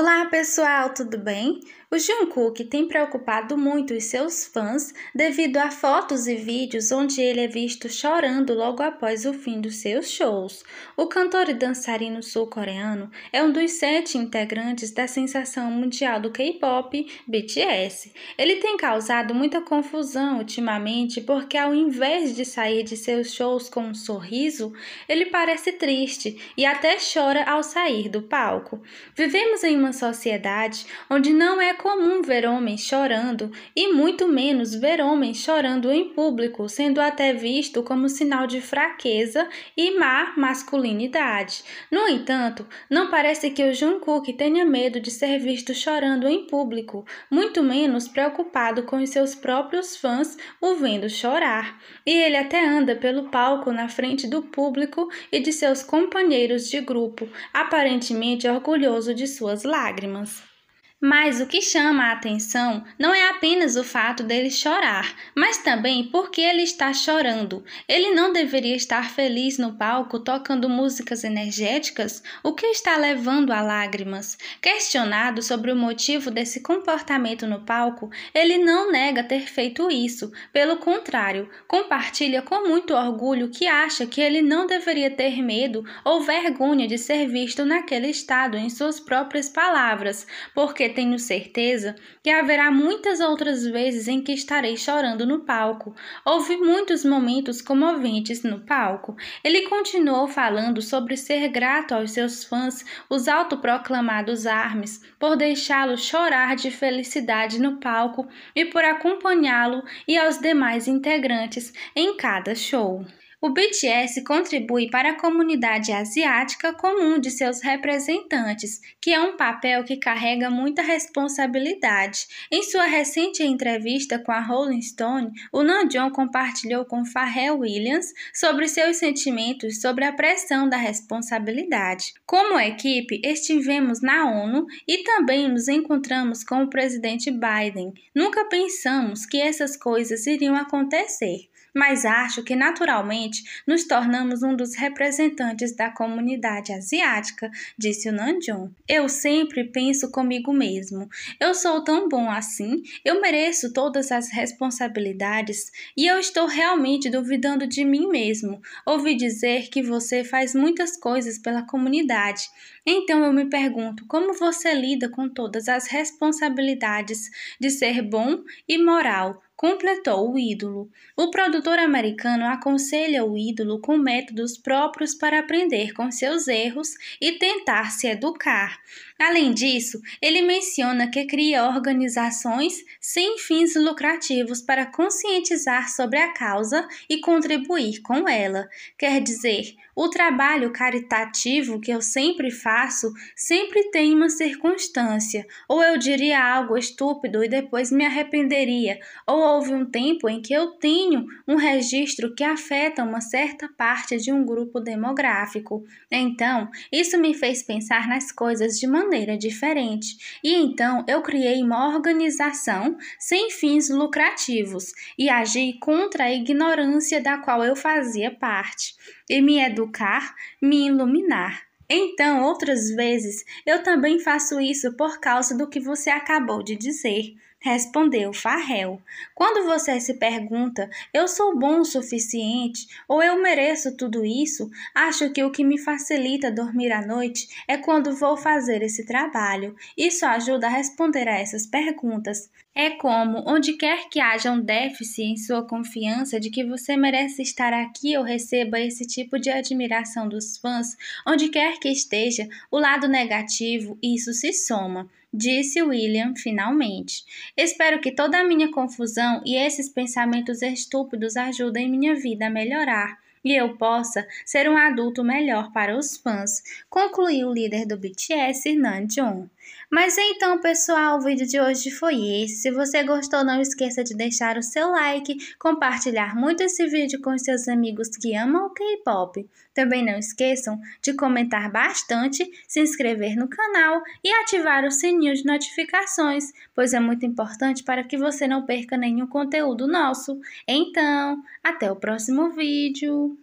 Olá! pessoal, tudo bem? O Jungkook tem preocupado muito os seus fãs devido a fotos e vídeos onde ele é visto chorando logo após o fim dos seus shows. O cantor e dançarino sul-coreano é um dos sete integrantes da sensação mundial do K-pop, BTS. Ele tem causado muita confusão ultimamente porque ao invés de sair de seus shows com um sorriso, ele parece triste e até chora ao sair do palco. Vivemos em uma sociedade sociedade onde não é comum ver homens chorando e muito menos ver homens chorando em público, sendo até visto como sinal de fraqueza e má masculinidade. No entanto, não parece que o Jungkook tenha medo de ser visto chorando em público, muito menos preocupado com os seus próprios fãs o vendo chorar. E ele até anda pelo palco na frente do público e de seus companheiros de grupo, aparentemente orgulhoso de suas lágrimas. ます。Mas o que chama a atenção não é apenas o fato dele chorar, mas também porque ele está chorando. Ele não deveria estar feliz no palco tocando músicas energéticas? O que está levando a lágrimas? Questionado sobre o motivo desse comportamento no palco, ele não nega ter feito isso. Pelo contrário, compartilha com muito orgulho que acha que ele não deveria ter medo ou vergonha de ser visto naquele estado, em suas próprias palavras, porque tenho certeza que haverá muitas outras vezes em que estarei chorando no palco. Houve muitos momentos comoventes no palco. Ele continuou falando sobre ser grato aos seus fãs, os autoproclamados armes, por deixá-lo chorar de felicidade no palco e por acompanhá-lo e aos demais integrantes em cada show. O BTS contribui para a comunidade asiática como um de seus representantes, que é um papel que carrega muita responsabilidade. Em sua recente entrevista com a Rolling Stone, o Namjoon compartilhou com Pharrell Williams sobre seus sentimentos sobre a pressão da responsabilidade. Como equipe, estivemos na ONU e também nos encontramos com o presidente Biden. Nunca pensamos que essas coisas iriam acontecer mas acho que naturalmente nos tornamos um dos representantes da comunidade asiática, disse o Nanjong. Eu sempre penso comigo mesmo. Eu sou tão bom assim, eu mereço todas as responsabilidades e eu estou realmente duvidando de mim mesmo. Ouvi dizer que você faz muitas coisas pela comunidade. Então eu me pergunto como você lida com todas as responsabilidades de ser bom e moral completou o ídolo. O produtor americano aconselha o ídolo com métodos próprios para aprender com seus erros e tentar se educar. Além disso, ele menciona que cria organizações sem fins lucrativos para conscientizar sobre a causa e contribuir com ela. Quer dizer, o trabalho caritativo que eu sempre faço sempre tem uma circunstância, ou eu diria algo estúpido e depois me arrependeria, ou houve um tempo em que eu tenho um registro que afeta uma certa parte de um grupo demográfico. Então, isso me fez pensar nas coisas de maneira maneira diferente. E então eu criei uma organização sem fins lucrativos e agi contra a ignorância da qual eu fazia parte, e me educar, me iluminar. Então, outras vezes, eu também faço isso por causa do que você acabou de dizer. Respondeu Farrell. Quando você se pergunta, eu sou bom o suficiente ou eu mereço tudo isso, acho que o que me facilita dormir à noite é quando vou fazer esse trabalho. Isso ajuda a responder a essas perguntas. É como, onde quer que haja um déficit em sua confiança de que você merece estar aqui ou receba esse tipo de admiração dos fãs, onde quer que esteja, o lado negativo, isso se soma disse William finalmente. Espero que toda a minha confusão e esses pensamentos estúpidos ajudem minha vida a melhorar e eu possa ser um adulto melhor para os fãs, concluiu o líder do BTS, Namjoon. Mas então, pessoal, o vídeo de hoje foi esse. Se você gostou, não esqueça de deixar o seu like, compartilhar muito esse vídeo com seus amigos que amam o K-pop. Também não esqueçam de comentar bastante, se inscrever no canal e ativar o sininho de notificações, pois é muito importante para que você não perca nenhum conteúdo nosso. Então, até o próximo vídeo!